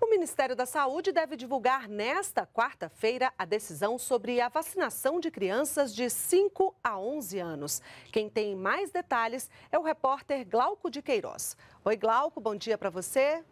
O Ministério da Saúde deve divulgar nesta quarta-feira a decisão sobre a vacinação de crianças de 5 a 11 anos. Quem tem mais detalhes é o repórter Glauco de Queiroz. Oi, Glauco, bom dia para você.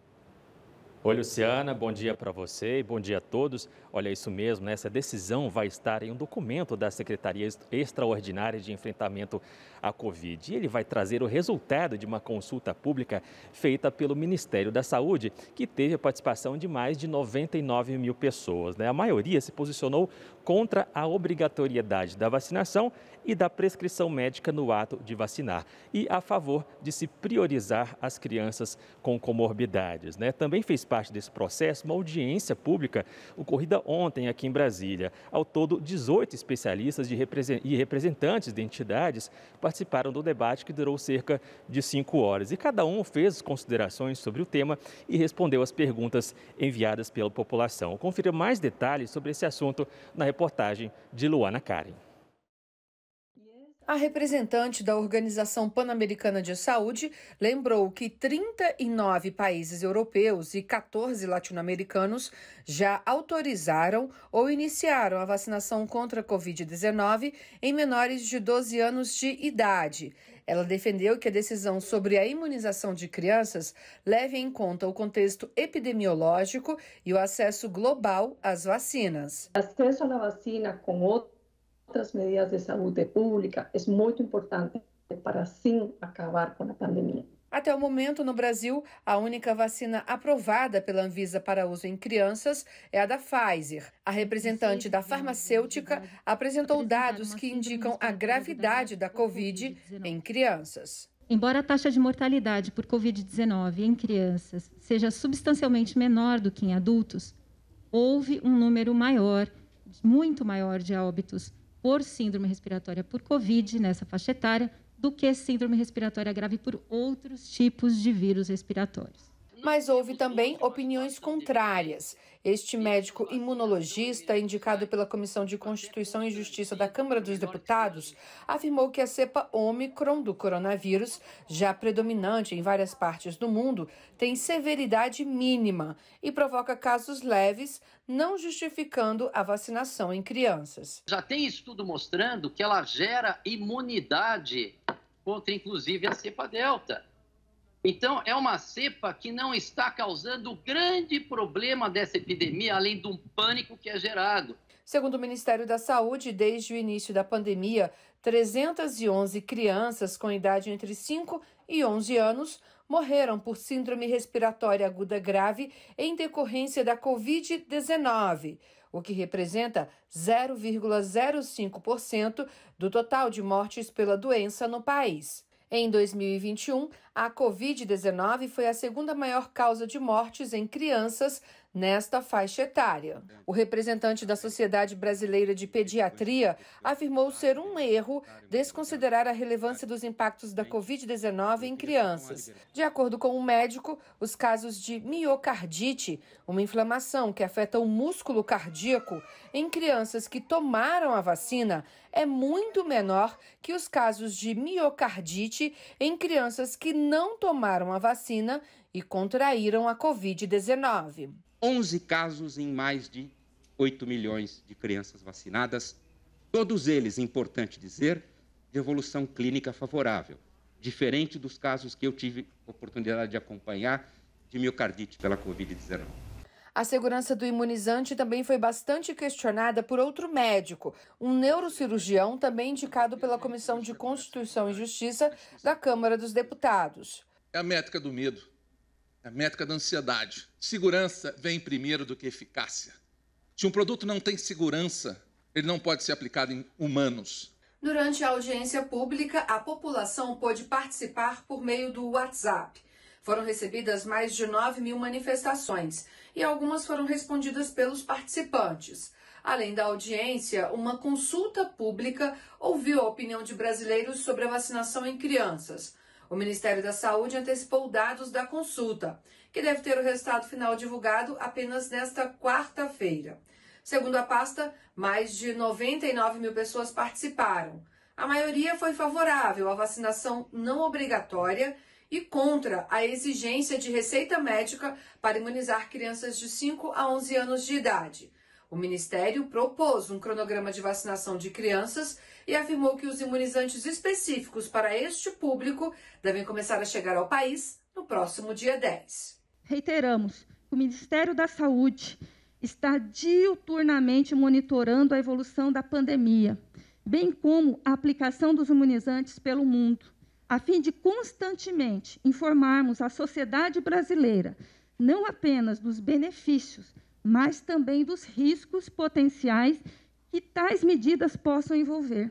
Oi, Luciana, bom dia para você e bom dia a todos. Olha, isso mesmo, né? essa decisão vai estar em um documento da Secretaria Extraordinária de Enfrentamento à Covid. E ele vai trazer o resultado de uma consulta pública feita pelo Ministério da Saúde, que teve a participação de mais de 99 mil pessoas. Né? A maioria se posicionou contra a obrigatoriedade da vacinação e da prescrição médica no ato de vacinar e a favor de se priorizar as crianças com comorbidades. Né? Também fez parte parte desse processo uma audiência pública ocorrida ontem aqui em Brasília. Ao todo, 18 especialistas e representantes de entidades participaram do debate que durou cerca de cinco horas. E cada um fez considerações sobre o tema e respondeu às perguntas enviadas pela população. Confira mais detalhes sobre esse assunto na reportagem de Luana Karen. A representante da Organização Pan-Americana de Saúde lembrou que 39 países europeus e 14 latino-americanos já autorizaram ou iniciaram a vacinação contra a Covid-19 em menores de 12 anos de idade. Ela defendeu que a decisão sobre a imunização de crianças leve em conta o contexto epidemiológico e o acesso global às vacinas. Acesso à vacina com o outras medidas de saúde pública é muito importante para sim acabar com a pandemia. Até o momento, no Brasil, a única vacina aprovada pela Anvisa para uso em crianças é a da Pfizer. A representante da farmacêutica apresentou dados que indicam a gravidade da Covid em crianças. Embora a taxa de mortalidade por Covid-19 em crianças seja substancialmente menor do que em adultos, houve um número maior, muito maior, de óbitos por síndrome respiratória por Covid nessa faixa etária do que síndrome respiratória grave por outros tipos de vírus respiratórios mas houve também opiniões contrárias. Este médico imunologista, indicado pela Comissão de Constituição e Justiça da Câmara dos Deputados, afirmou que a cepa Ômicron do coronavírus, já predominante em várias partes do mundo, tem severidade mínima e provoca casos leves, não justificando a vacinação em crianças. Já tem estudo mostrando que ela gera imunidade contra, inclusive, a cepa Delta. Então, é uma cepa que não está causando o grande problema dessa epidemia, além do pânico que é gerado. Segundo o Ministério da Saúde, desde o início da pandemia, 311 crianças com idade entre 5 e 11 anos morreram por síndrome respiratória aguda grave em decorrência da Covid-19, o que representa 0,05% do total de mortes pela doença no país. Em 2021, a Covid-19 foi a segunda maior causa de mortes em crianças nesta faixa etária. O representante da Sociedade Brasileira de Pediatria afirmou ser um erro desconsiderar a relevância dos impactos da Covid-19 em crianças. De acordo com o um médico, os casos de miocardite, uma inflamação que afeta o músculo cardíaco, em crianças que tomaram a vacina, é muito menor que os casos de miocardite em crianças que não tomaram a vacina e contraíram a Covid-19. 11 casos em mais de 8 milhões de crianças vacinadas, todos eles, importante dizer, de evolução clínica favorável, diferente dos casos que eu tive oportunidade de acompanhar de miocardite pela Covid-19. A segurança do imunizante também foi bastante questionada por outro médico, um neurocirurgião também indicado pela Comissão de Constituição e Justiça da Câmara dos Deputados. É a métrica do medo a métrica da ansiedade. Segurança vem primeiro do que eficácia. Se um produto não tem segurança, ele não pode ser aplicado em humanos. Durante a audiência pública, a população pôde participar por meio do WhatsApp. Foram recebidas mais de 9 mil manifestações e algumas foram respondidas pelos participantes. Além da audiência, uma consulta pública ouviu a opinião de brasileiros sobre a vacinação em crianças. O Ministério da Saúde antecipou dados da consulta, que deve ter o resultado final divulgado apenas nesta quarta-feira. Segundo a pasta, mais de 99 mil pessoas participaram. A maioria foi favorável à vacinação não obrigatória e contra a exigência de receita médica para imunizar crianças de 5 a 11 anos de idade. O Ministério propôs um cronograma de vacinação de crianças e afirmou que os imunizantes específicos para este público devem começar a chegar ao país no próximo dia 10. Reiteramos, o Ministério da Saúde está diuturnamente monitorando a evolução da pandemia, bem como a aplicação dos imunizantes pelo mundo, a fim de constantemente informarmos a sociedade brasileira não apenas dos benefícios, mas também dos riscos potenciais que tais medidas possam envolver.